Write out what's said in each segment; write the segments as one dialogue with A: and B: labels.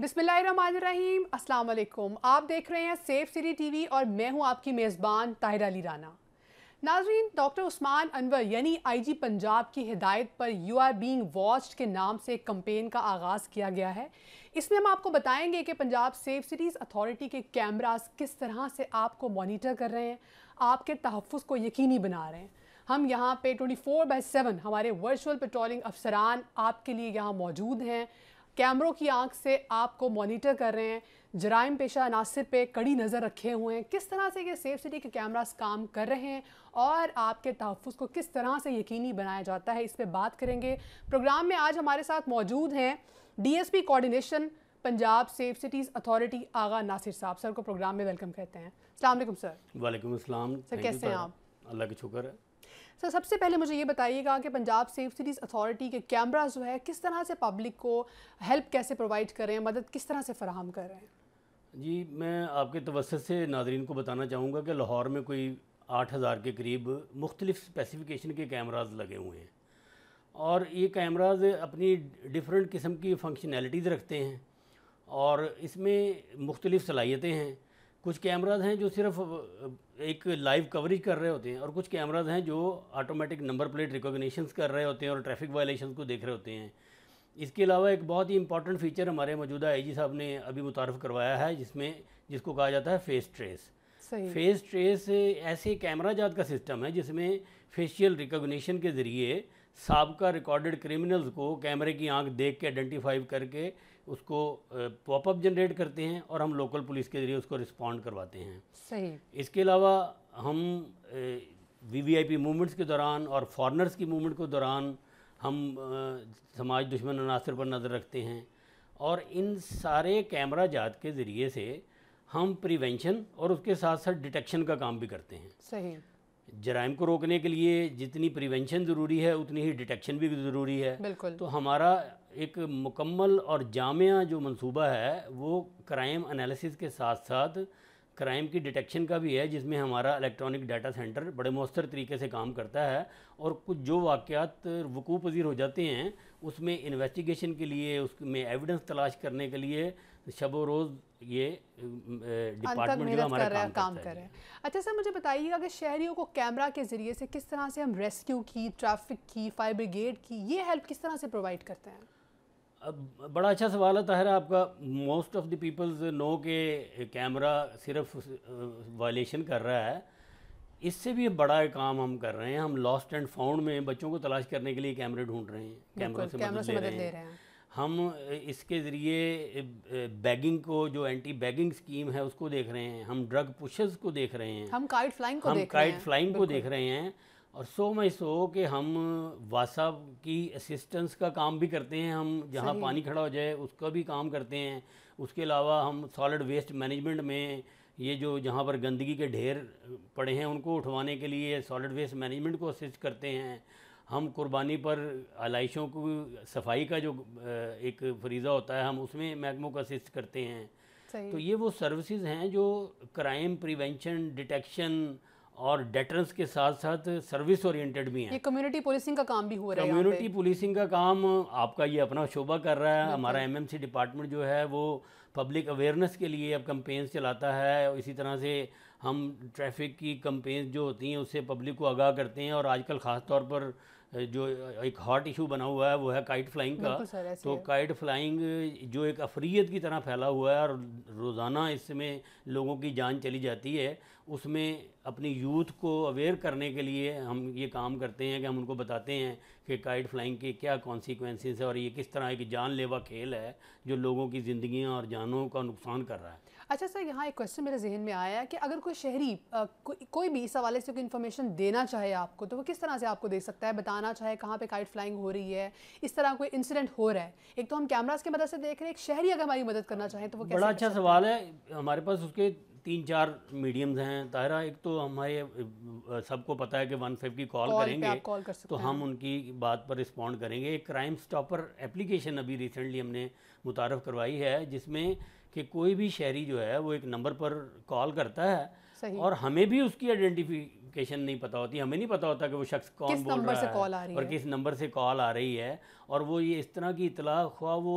A: बिस्मिल्लाहिर्रहमानिर्रहीम अस्सलाम वालेकुम आप देख रहे हैं सेफ सिटी टीवी और मैं हूं आपकी मेज़बान ताहिर अली राना नाजरीन डॉक्टर उस्मान अनवर यानी आईजी पंजाब की हिदायत पर यू आर बीइंग वॉच्ड के नाम से कम्पेन का आगाज़ किया गया है इसमें हम आपको बताएंगे कि पंजाब सेफ सिटीज़ अथॉरिटी के कैमरास किस तरह से आपको मॉनिटर कर रहे हैं आपके तहफ़ को यकीनी बना रहे हैं हम यहाँ पे 24 बाई सेवन हमारे वर्चुअल पेट्रोलिंग अफसरान आपके लिए यहाँ मौजूद हैं कैमरों की आंख से आपको मॉनिटर कर रहे हैं जराइम पेशा अनासर पे कड़ी नज़र रखे हुए हैं किस तरह से ये सेफ सिटी के कैमरास काम कर रहे हैं और आपके तहफ़ को किस तरह से यकीनी बनाया जाता है इस पर बात करेंगे प्रोग्राम में आज हमारे साथ मौजूद हैं DSP coordination Punjab safe cities authority Agha Nasir साहब सर को प्रोग्राम में वेलकम कहते हैं अलैक्म सर
B: वालेकुम सर कैसे हैं आप अल्लाह का शुक्र है
A: सर तो सबसे पहले मुझे ये बताइएगा कि पंजाब सेफ सिटीज़ अथॉरिटी के कैमरा जो है किस तरह से पब्लिक को हेल्प कैसे प्रोवाइड कर रहे हैं मदद किस तरह से फराहम कर रहे हैं
B: जी मैं आपके तवसत से नाजरीन को बताना चाहूँगा कि लाहौर में कोई आठ हज़ार के करीब मुख्तलिफ स्पेसिफिकेशन के कैमराज लगे हुए हैं और ये कैमराज अपनी डिफरेंट किस्म की फंक्शनैलिटीज़ रखते हैं और इसमें मुख्तलिफ़ सलाहियतें हैं कुछ कैमराज हैं जो सिर्फ एक लाइव कवरेज कर रहे होते हैं और कुछ कैमराज हैं जो ऑटोमेटिक नंबर प्लेट रिकॉग्निशंस कर रहे होते हैं और ट्रैफिक वायलेशन को देख रहे होते हैं इसके अलावा एक बहुत ही इंपॉर्टेंट फीचर हमारे मौजूदा आई साहब ने अभी मुतारफ़ करवाया है जिसमें जिसको कहा जाता है फेस ट्रेस फेस ट्रेस ऐसे कैमरा जात का सिस्टम है जिसमें फेशियल रिकॉग्निशन के ज़रिए सबका रिकॉर्डेड क्रिमिनल्स को कैमरे की आंख देख के आइडेंटिफाई करके उसको पॉपअप जनरेट करते हैं और हम लोकल पुलिस के जरिए उसको रिस्पॉन्ड करवाते हैं सही इसके अलावा हम वीवीआईपी मूवमेंट्स के दौरान और फॉरनर्स की मूवमेंट के दौरान हम समाज दुश्मन अनासर पर नज़र रखते हैं और इन सारे कैमरा जात के ज़रिए से हम प्रिवेंशन और उसके साथ साथ डिटेक्शन का काम भी करते हैं सही जराइम को रोकने के लिए जितनी प्रिवेंशन ज़रूरी है उतनी ही डिटेक्शन भी ज़रूरी है बिल्कुल तो हमारा एक मुकम्मल और जामिया जो मंसूबा है वो क्राइम एनालिसिस के साथ साथ क्राइम की डिटेक्शन का भी है जिसमें हमारा इलेक्ट्रॉनिक डाटा सेंटर बड़े मौसर तरीके से काम करता है और कुछ जो वाक़ात वकू पजीर हो जाते हैं उसमें इन्वेस्टिगेशन के लिए उसमें एविडेंस तलाश करने के लिए शब रोज़ ये डिपार्टमेंट हमारा काम, काम कर
A: रहे हैं अच्छा सर मुझे बताइएगा कि शहरीों को कैमरा के ज़रिए से किस तरह से हम रेस्क्यू की ट्रैफिक की फायर ब्रिगेड की ये हेल्प किस तरह से प्रोवाइड करते हैं
B: बड़ा अच्छा सवाल है ताहिर आपका most of the peoples know के कैमरा सिर्फ वायलेशन कर रहा है इससे भी बड़ा काम हम कर रहे हैं हम लॉस्ट एंड फाउंड में बच्चों को तलाश करने के लिए कैमरे ढूंढ रहे हैं कैमरा से मदद ले, ले, ले रहे हैं हम इसके ज़रिए बैगिंग को जो एंटी बैगिंग स्कीम है उसको देख रहे हैं हम ड्रग पुशर्स को देख रहे हैं हम
A: काइट फ्लाइंग को हम देख काइट फ्लाइंग को देख
B: रहे हैं और सो मई सो कि हम वासा की असिस्टेंस का काम भी करते हैं हम जहाँ पानी खड़ा हो जाए उसका भी काम करते हैं उसके अलावा हम सॉलिड वेस्ट मैनेजमेंट में ये जो जहाँ पर गंदगी के ढेर पड़े हैं उनको उठवाने के लिए सॉलिड वेस्ट मैनेजमेंट को असिस्ट करते हैं हम कुर्बानी पर आलाइशों को सफाई का जो एक फरीज़ा होता है हम उसमें महकमों को असिस्ट करते हैं तो ये वो सर्विसेज हैं जो क्राइम प्रिवेंशन डिटेक्शन और डेटरस के साथ साथ सर्विस ओरिएंटेड भी हैं ये
A: कम्युनिटी पुलिसिंग का काम भी हो रहा है कम्युनिटी
B: पुलिसिंग का काम आपका ये अपना शोभा कर रहा है हमारा एमएमसी डिपार्टमेंट जो है वो पब्लिक अवेयरनेस के लिए अब कम्पेन्स चलाता है इसी तरह से हम ट्रैफिक की कम्पेन्स जो होती हैं उससे पब्लिक को आगाह करते हैं और आजकल ख़ास तौर पर जो एक हॉट इशू बना हुआ है वो है काइट फ्लाइंग का तो काइट फ्लाइंग जो एक अफरीत की तरह फैला हुआ है और रोज़ाना इसमें लोगों की जान चली जाती है उसमें अपनी यूथ को अवेयर करने के लिए हम ये काम करते हैं कि हम उनको बताते हैं कि काइट फ्लाइंग के क्या कॉन्सिक्वेंसेस है और ये किस तरह एक जानलेवा खेल है जो लोगों की ज़िंदगियाँ और जानों का नुकसान कर रहा है
A: अच्छा सर यहाँ एक क्वेश्चन मेरे जहन में आया है कि अगर कोई शहरी आ, को, कोई भी इस हवाले से कोई इन्फॉर्मेशन देना चाहे आपको तो वो किस तरह से आपको दे सकता है बताना चाहे कहाँ पर काइट फ्लाइंग हो रही है इस तरह कोई इंसिडेंट हो रहा है एक तो हम कैमराज की मदद से देख रहे हैं एक शहरी अगर हमारी मदद करना चाहें तो वो बड़ा अच्छा सवाल
B: है हमारे पास उसके तीन चार मीडियम्स हैं ताहिरा एक तो हमारे सबको पता है कि वन फाइव की कॉल करेंगे कॉल कर सकते तो हम उनकी बात पर रिस्पॉन्ड करेंगे एक क्राइम स्टॉपर एप्लीकेशन अभी रिसेंटली हमने मुतारफ़ करवाई है जिसमें कि कोई भी शहरी जो है वो एक नंबर पर कॉल करता है और हमें भी उसकी आइडेंटिफिकेशन नहीं पता होती हमें नहीं पता होता कि वो शख्स कौन बोल रहा है और किस नंबर से कॉल आ रही है और वो ये इस तरह की इतला ख्वा वो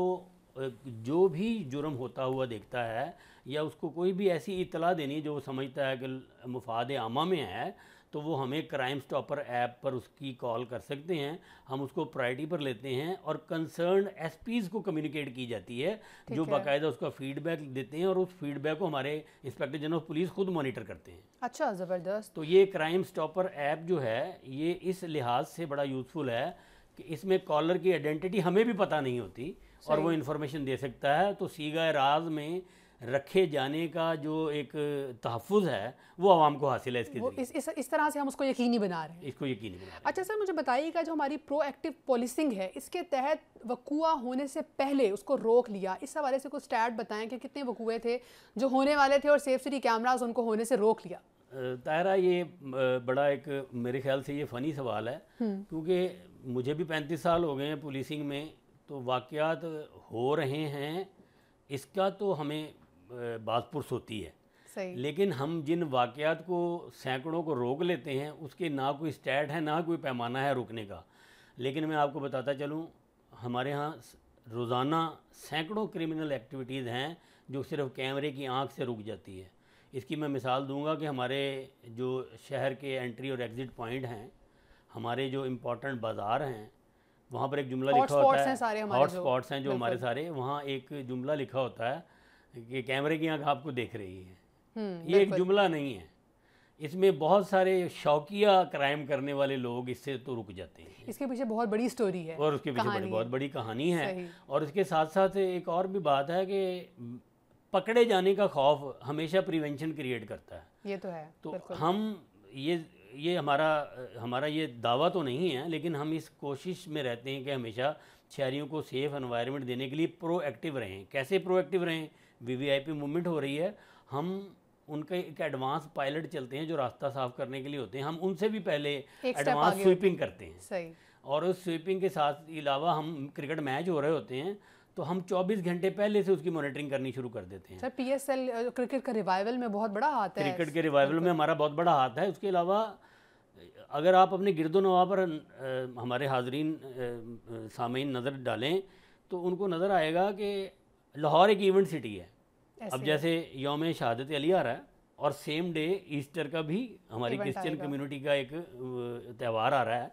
B: जो भी जुर्म होता हुआ देखता है या उसको कोई भी ऐसी इतला देनी जो समझता है कि मुफाद आमा में है तो वो हमें क्राइम स्टॉपर ऐप पर उसकी कॉल कर सकते हैं हम उसको प्रायरिटी पर लेते हैं और कंसर्न एस को कम्युनिकेट की जाती है जो बाकायदा उसका फीडबैक देते हैं और उस फीडबैक को हमारे इंस्पेक्टर जनरल पुलिस खुद मॉनिटर करते हैं
A: अच्छा ज़बरदस्त
B: तो ये क्राइम स्टॉपर ऐप जो है ये इस लिहाज से बड़ा यूज़फुल है कि इसमें कॉलर की आइडेंटिटी हमें भी पता नहीं होती और वो इन्फॉर्मेशन दे सकता है तो सीगा राज में रखे जाने का जो एक तहफ़ है वो आवाम को हासिल है इसके
A: इस, इस, इस तरह से हम उसको यकीनी बना रहे हैं
B: इसको यकीनी बना रहे
A: अच्छा सर मुझे बताइएगा जो हमारी प्रोएक्टिव पॉलिसिंग है इसके तहत वकूआ होने से पहले उसको रोक लिया इस हवाले से कुछ स्टैट बताएं कि कितने वकूए थे जो होने वाले थे और सेफ सिटी कैमराज उनको होने से रोक लिया
B: तायरा ये बड़ा एक मेरे ख्याल से ये फ़नी सवाल है हम्म। क्योंकि मुझे भी पैंतीस साल हो गए हैं पुलिसिंग में तो वाक़ हो रहे हैं इसका तो हमें बाजपुरस होती है लेकिन हम जिन वाक़ात को सैकड़ों को रोक लेते हैं उसके ना कोई स्टैट है ना कोई पैमाना है रोकने का लेकिन मैं आपको बताता चलूँ हमारे यहाँ रोज़ाना सैकड़ों क्रिमिनल एक्टिविटीज़ हैं जो सिर्फ कैमरे की आंख से रुक जाती है इसकी मैं मिसाल दूंगा कि हमारे जो शहर के एंट्री और एग्ज़िट पॉइंट हैं हमारे जो इम्पोर्टेंट बाज़ार हैं वहाँ पर एक जुमला लिखा होता है हॉट स्पॉट्स हैं जो हमारे सारे वहाँ एक जुमला लिखा होता है कि कैमरे की आंख आपको देख रही है हम्म, ये एक जुमला नहीं है इसमें बहुत सारे शौकिया क्राइम करने वाले लोग इससे तो रुक जाते
A: हैं इसके पीछे बहुत बड़ी स्टोरी है और उसके पीछे बड़ी बहुत
B: बड़ी कहानी है और इसके साथ साथ एक और भी बात है कि पकड़े जाने का खौफ हमेशा प्रिवेंशन क्रिएट करता है
A: ये तो है तो हम
B: ये ये हमारा हमारा ये दावा तो नहीं है लेकिन हम इस कोशिश में रहते हैं कि हमेशा शहरीों को सेफ एनवायरनमेंट देने के लिए प्रोएक्टिव रहें कैसे प्रोएक्टिव रहें वीवीआईपी मूवमेंट हो रही है हम उनके एक एडवांस पायलट चलते हैं जो रास्ता साफ करने के लिए होते हैं हम उनसे भी पहले एडवांस स्वीपिंग करते हैं सही और उस स्वीपिंग के साथ अलावा हम क्रिकेट मैच हो रहे होते हैं तो हम 24 घंटे पहले से उसकी मॉनिटरिंग करनी शुरू कर देते हैं सर
A: पीएसएल क्रिकेट का रिवाइवल में बहुत बड़ा हाथ है क्रिकेट
B: के रिवाइवल में हमारा बहुत बड़ा हाथ है उसके अलावा अगर आप अपने गिरदो नवा पर हमारे हाजरीन सामीन नज़र डालें तो उनको नज़र आएगा कि लाहौर एक इवेंट सिटी है अब जैसे योम शहादत अली आ रहा है और सेम डे ईस्टर का भी हमारी क्रिश्चियन कम्युनिटी का एक त्यौहार आ रहा है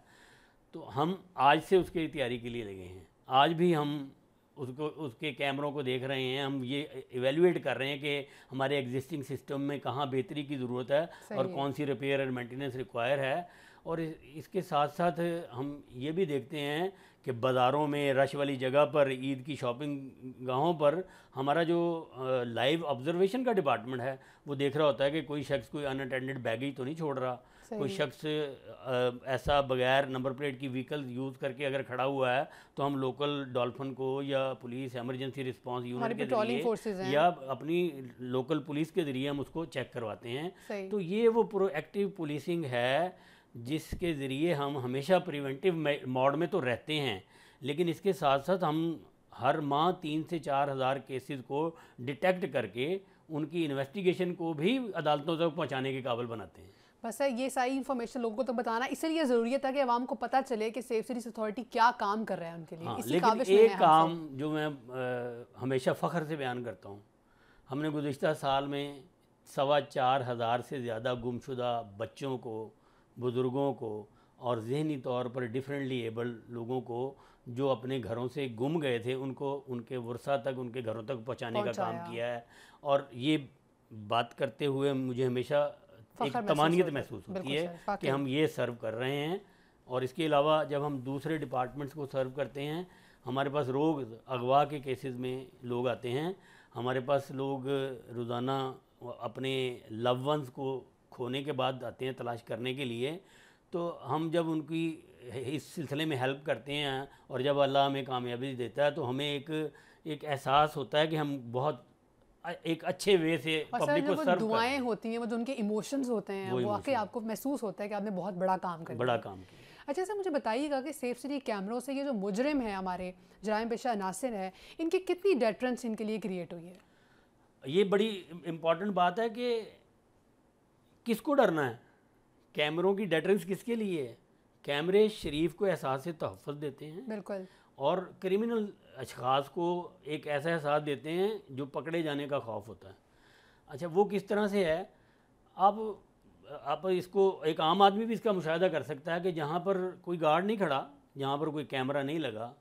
B: तो हम आज से उसके तैयारी के लिए लगे हैं आज भी हम उसको उसके कैमरों को देख रहे हैं हम ये इवेल्यूएट कर रहे हैं कि हमारे एग्जिस्टिंग सिस्टम में कहाँ बेहतरी की ज़रूरत है और कौन सी रिपेयर एंड मेंटेनेंस रिक्वायर है और इसके साथ साथ हम ये भी देखते हैं कि बाज़ारों में रश वाली जगह पर ईद की शॉपिंग गाहों पर हमारा जो लाइव ऑब्जर्वेशन का डिपार्टमेंट है वो देख रहा होता है कि कोई शख्स कोई अनअटेंडेड बैगेज तो नहीं छोड़ रहा कोई शख्स ऐसा बगैर नंबर प्लेट की व्हीकल यूज़ करके अगर खड़ा हुआ है तो हम लोकल डॉल्फिन को या पुलिस एमरजेंसी रिस्पांस यूनिट के जरिए या अपनी लोकल पुलिस के ज़रिए हम उसको चेक करवाते हैं तो ये वो प्रोएक्टिव पुलिसिंग है जिसके ज़रिए हम हमेशा प्रिवेंटिव मोड में तो रहते हैं लेकिन इसके साथ साथ हम हर माह तीन से चार हज़ार केसेस को डिटेक्ट करके उनकी इन्वेस्टिगेशन को भी अदालतों तक पहुंचाने के काबिल बनाते हैं
A: बस ये सारी इन्फॉर्मेशन लोगों को तो बताना इसलिए ज़रूरी है ताकि आवाम को पता चले कि सेफ सिटीज़ अथॉरिटी क्या काम कर रहा है उनके लिए हाँ, लेकिन एक काम
B: जो मैं आ, हमेशा फ़ख्र से बयान करता हूँ हमने गुज्तर साल में सवा चार हज़ार से ज़्यादा गुमशुदा बच्चों को बुज़ुर्गों को और जहनी तौर पर डिफरेंटली एबल लोगों को जो अपने घरों से गुम गए थे उनको उनके वर्षा तक उनके घरों तक पहुँचाने का काम किया है और ये बात करते हुए मुझे हमेशा एक तमानियत महसूस होती है कि हम ये सर्व कर रहे हैं और इसके अलावा जब हम दूसरे डिपार्टमेंट्स को सर्व करते हैं हमारे पास रोग अगवा के केसेस में लोग आते हैं हमारे पास लोग रोज़ाना अपने लव वंस को खोने के बाद आते हैं तलाश करने के लिए तो हम जब उनकी इस सिलसिले में हेल्प करते हैं और जब अल्लाह हमें कामयाबी देता है तो हमें एक एक एहसास होता है कि हम बहुत एक अच्छे वे से पब्लिक को सर्व दुआएं
A: होती हैं वो जो उनके इमोशंस होते हैं वो आके आपको महसूस होता है कि आपने बहुत बड़ा काम कर बड़ा काम किया अच्छा सर मुझे बताइएगा कि सेफ सिटी कैमरों से ये जो मुजरिम है हमारे जराइम पेशा नासिर है इनकी कितनी डेटरेंस इनके लिए क्रिएट हुई
B: है ये बड़ी इम्पॉर्टेंट बात है कि किसको डरना है कैमरों की डेटरेंस किसके लिए है कैमरे शरीफ को एहसास से तहफ़ देते हैं बिल्कुल और क्रिमिनल अशास को एक ऐसा एहसास देते हैं जो पकड़े जाने का खौफ होता है अच्छा वो किस तरह से है आप आप इसको एक आम आदमी भी इसका मुशाह कर सकता है कि जहाँ पर कोई गार्ड नहीं खड़ा जहाँ पर कोई कैमरा नहीं लगा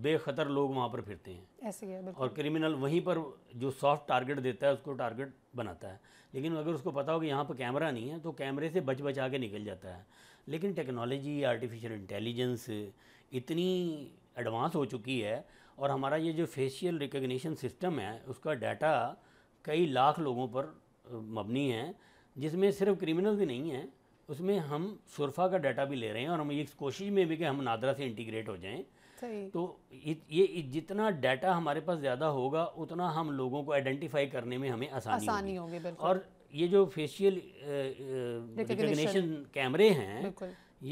B: बेखतर लोग वहाँ पर फिरते हैं
A: ऐसे है और
B: क्रिमिनल वहीं पर जो सॉफ्ट टारगेट देता है उसको टारगेट बनाता है लेकिन अगर उसको पता हो कि यहाँ पर कैमरा नहीं है तो कैमरे से बच बचा के निकल जाता है लेकिन टेक्नोलॉजी आर्टिफिशियल इंटेलिजेंस इतनी एडवांस हो चुकी है और हमारा ये जो फेशियल रिकग्निशन सिस्टम है उसका डाटा कई लाख लोगों पर मबनी है जिसमें सिर्फ क्रिमिनल भी नहीं है उसमें हम सुरफा का डाटा भी ले रहे हैं और हम इस कोशिश में भी कि हम नादरा से इंटीग्रेट हो जाएं तो ये जितना डाटा हमारे पास ज़्यादा होगा उतना हम लोगों को आइडेंटिफाई करने में हमें आसानी, आसानी
A: होगी और
B: ये जो फेशियल रिकग्निशन कैमरे हैं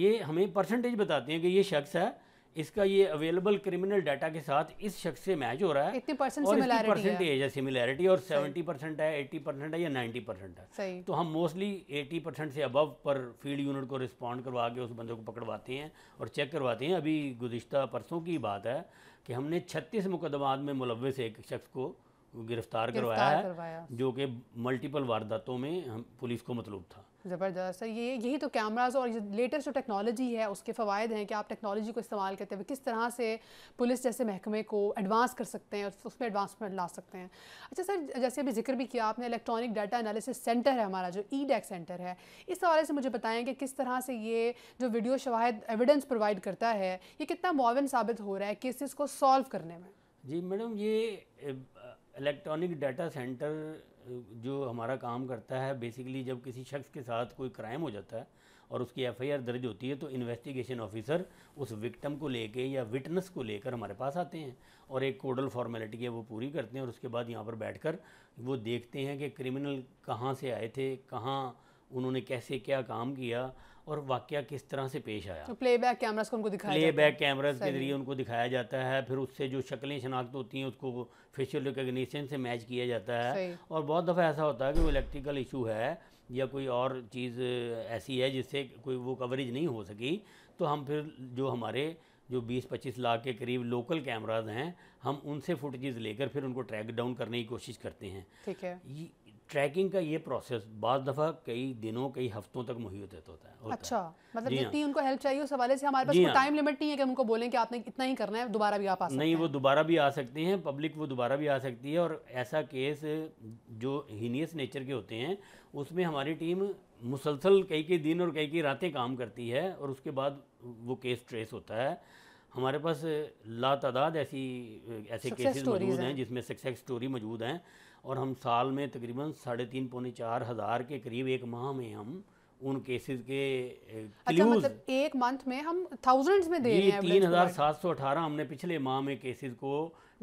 B: ये हमें परसेंटेज बताते हैं कि ये शख्स है इसका ये अवेलेबल क्रिमिनल डाटा के साथ इस शख्स से मैच हो रहा है
A: इतनी परसेंट और है
B: सिमिलैरिटी और सेवेंटी परसेंट है एट्टी परसेंट है या नाइन्टी परसेंट है तो हम मोस्टली एटी परसेंट से अबव पर फील्ड यूनिट को रिस्पॉन्ड करवा के उस बंदे को पकड़वाते हैं और चेक करवाते हैं अभी गुजशत परसों की बात है कि हमने छत्तीस मुकदमात में मुलविस एक शख्स को गिरफ्तार करवाया है जो कि मल्टीपल वारदातों में हम पुलिस को मतलूब था
A: ज़बरदस्त ये यही तो कैमराज और लेटेस्ट जो टेक्नोलॉजी है उसके फ़वाद हैं कि आप टेक्नोलॉजी को इस्तेमाल करते हुए किस तरह से पुलिस जैसे महकमे को एडवांस कर सकते हैं उसमें एडवांसमेंट ला सकते हैं अच्छा सर जैसे अभी जिक्र भी किया आपने इलेक्ट्रॉनिक डाटा एनालिसिस सेंटर है हमारा जो ई डेक सेंटर है इस हवाले से मुझे बताएँ कि किस तरह से ये जो वीडियो शवाहद एविडेंस प्रोवाइड करता है ये कितना मावन साबित हो रहा है केसेस को सॉल्व करने में
B: जी मैडम ये इलेक्ट्रॉनिक डाटा सेंटर जो हमारा काम करता है बेसिकली जब किसी शख्स के साथ कोई क्राइम हो जाता है और उसकी एफआईआर दर्ज होती है तो इन्वेस्टिगेशन ऑफिसर उस विक्टम को लेके या विटनेस को लेकर हमारे पास आते हैं और एक कोडल फॉर्मेलिटी है वो पूरी करते हैं और उसके बाद यहाँ पर बैठ वो देखते हैं कि क्रिमिनल कहाँ से आए थे कहाँ उन्होंने कैसे क्या काम किया और वाक्य किस तरह से पेश आया
A: तो प्ले बैक कैमराज को उनको दिखाया प्ले बैक कैमराज के जरिए
B: उनको दिखाया जाता है फिर उससे जो शक्लें शनाख्त होती हैं उसको फेशियल रिकोगशन से मैच किया जाता है और बहुत दफ़ा ऐसा होता है कि वो इलेक्ट्रिकल इशू है या कोई और चीज़ ऐसी है जिससे कोई वो कवरेज नहीं हो सकी तो हम फिर जो हमारे जो 20-25 लाख के करीब लोकल कैमराज हैं हम उनसे फुटेज लेकर फिर उनको ट्रैक डाउन करने की कोशिश करते हैं ठीक है ट्रैकिंग का ये प्रोसेस बार दफ़ा कई दिनों कई हफ्तों तक मुहैत होता है अच्छा
A: मतलब हाँ। जितनी उनको हेल्प चाहिए उस हवाले से हमारे पास हाँ। टाइम लिमिट नहीं है कि उनको बोलें कि आपने इतना ही करना है दोबारा भी आप आ सकते नहीं
B: वो दोबारा भी आ सकते हैं पब्लिक वो दोबारा भी आ सकती है और ऐसा केस जो हीनियस नेचर के होते हैं उसमें हमारी टीम मुसलसल कई कई दिन और कई कई रातें काम करती है और उसके बाद वो केस ट्रेस होता है हमारे पास ला तादाद ऐसी ऐसे केसेस मौजूद हैं जिसमें सक्सेस स्टोरी मौजूद हैं और हम साल में तकरीबन साढ़े तीन पौने चार हज़ार के करीब एक माह में हम उन केसेस के अच्छा मतलब
A: एक मंथ में हम थाउजेंड्स में दे रहे हैं तीन हज़ार
B: सात सौ अठारह हमने पिछले माह में केसेस को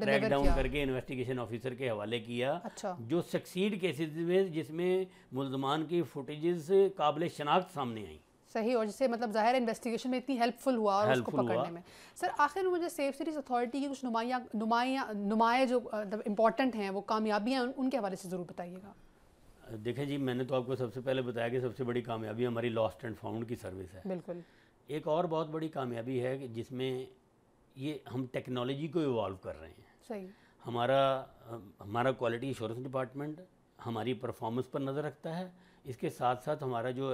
B: ट्रैक डाउन करके इन्वेस्टिगेशन ऑफिसर के हवाले किया अच्छा। जो सक्सीड केसेस में जिसमें मुलजमान की फुटेज काबिल शनाख्त सामने आई
A: सही और जिससे मतलब जाहिर इन्वेस्टिगेशन में इतनी हेल्पफुल हुआ और उसको पकड़ने हुआ. में सर आखिर मुझे सेफ सीरीज अथॉरिटी की कुछ नुमाया नुमाया नुमाए जो इम्पोर्टेंट मतलब हैं वो कामयाबियाँ उन, उनके हवाले से ज़रूर बताइएगा
B: देखें जी मैंने तो आपको सबसे पहले बताया कि सबसे बड़ी कामयाबी हमारी लॉस्ट एंड फाउंड की सर्विस है बिल्कुल एक और बहुत बड़ी कामयाबी है जिसमें ये हम टेक्नोलॉजी को इवॉल्व कर रहे हैं सही हमारा हमारा क्वालिटी इंश्योरेंस डिपार्टमेंट हमारी परफॉर्मेंस पर नज़र रखता है इसके साथ साथ हमारा जो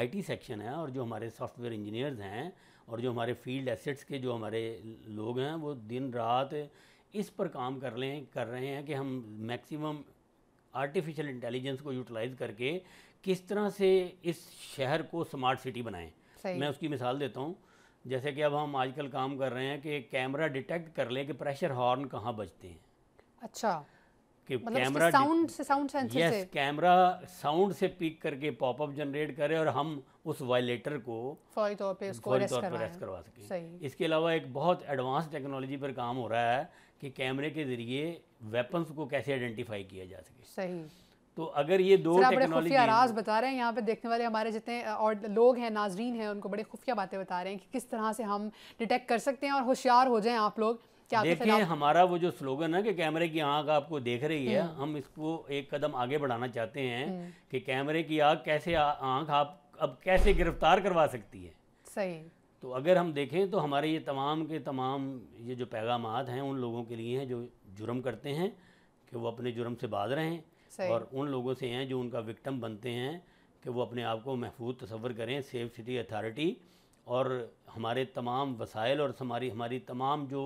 B: आईटी सेक्शन है और जो हमारे सॉफ्टवेयर इंजीनियर्स हैं और जो हमारे फील्ड एसेट्स के जो हमारे लोग हैं वो दिन रात इस पर काम कर लें कर रहे हैं कि हम मैक्सिमम आर्टिफिशियल इंटेलिजेंस को यूटिलाइज करके किस तरह से इस शहर को स्मार्ट सिटी बनाएं मैं उसकी मिसाल देता हूँ जैसे कि अब हम आजकल काम कर रहे हैं कि कैमरा डिटेक्ट कर लें कि प्रेशर हॉर्न कहाँ बजते हैं अच्छा कि मतलब कैमरा साउंड से साउंड सेंसर yes, से कैमरा साउंड से पिक करके पॉपअप जनरेट करे और हम उस वायलेटर को फौरी तौर पर रेस्ट करवा सकें इसके अलावा एक बहुत एडवांस टेक्नोलॉजी पर काम हो रहा है कि कैमरे के जरिए वेपन्स को कैसे आइडेंटिफाई किया जा सके सही तो अगर ये दो टेक्नोलॉजी राज
A: बता रहे हैं यहाँ पे देखने वाले हमारे जितने और लोग हैं नाजरीन हैं उनको बड़े खुफिया बातें बता रहे हैं कि किस तरह से हम डिटेक्ट कर सकते हैं और होशियार हो जाएं आप लोग तो देखिए
B: हमारा वो जो स्लोगन है कि कैमरे की आंख आपको देख रही है हम्म। हम इसको एक कदम आगे बढ़ाना चाहते हैं हम्म। कि कैमरे की आंख कैसे आंख आप अब कैसे गिरफ्तार करवा सकती है सही तो अगर हम देखें तो हमारे ये तमाम के तमाम ये जो पैगाम हैं उन लोगों के लिए हैं जो जुर्म करते हैं कि वो अपने जुर्म से बाज हैं और उन लोगों से हैं जो उनका विक्टम बनते हैं कि वो अपने आप को महफूज तस्वर करें सेफ सिटी अथॉरिटी और हमारे तमाम वसाइल और हमारी हमारी तमाम जो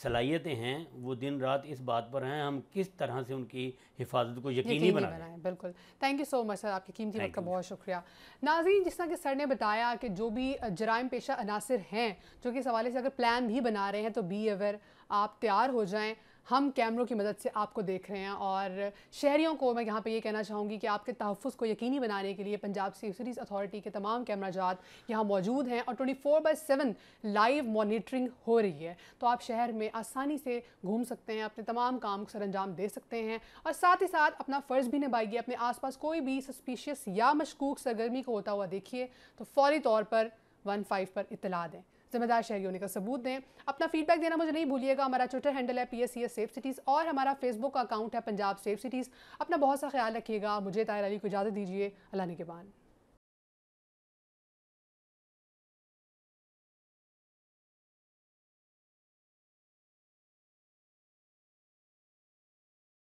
B: सलाहियतें हैं वो दिन रात इस बात पर हैं हम किस तरह से उनकी हिफाजत को यकीनी बनाएं बनाए।
A: बिल्कुल thank you so much sir आपकी कीमती वक्त का बहुत शुक्रिया नाजीन जिस तरह के सर ने बताया कि जो भी जराइम पेशा अनासर हैं जो कि इस हवाले से अगर प्लान भी बना रहे हैं तो बी अवेयर आप तैयार हो जाएं हम कैमरों की मदद से आपको देख रहे हैं और शहरीों को मैं यहाँ पे ये कहना चाहूँगी कि आपके तहफ़ को यकीनी बनाने के लिए पंजाब सेफ सीरीज़ अथॉरिटी के तमाम कैमरा जात यहाँ मौजूद हैं और twenty four by seven live monitoring हो रही है तो आप शहर में आसानी से घूम सकते हैं अपने तमाम काम को सर अंजाम दे सकते हैं और साथ ही साथ अपना फ़र्ज़ भी निभाइए अपने पास कोई भी सस्पिशियस या मशकूक सरगर्मी को होता हुआ देखिए तो फौरी तौर पर वन फाइव पर इतला दें जिम्मेदार शहरियों ने का सबूत दें अपना फीडबैक देना मुझे नहीं भूलिएगा हमारा ट्विटर हैंडल है P S C S safe cities और हमारा फेसबुक अकाउंट है पंजाब सेफ सिटीज़ अपना बहुत सा ख्याल रखिएगा मुझे ताहिर अली को इजाज़त दीजिए अल्लाह के बाद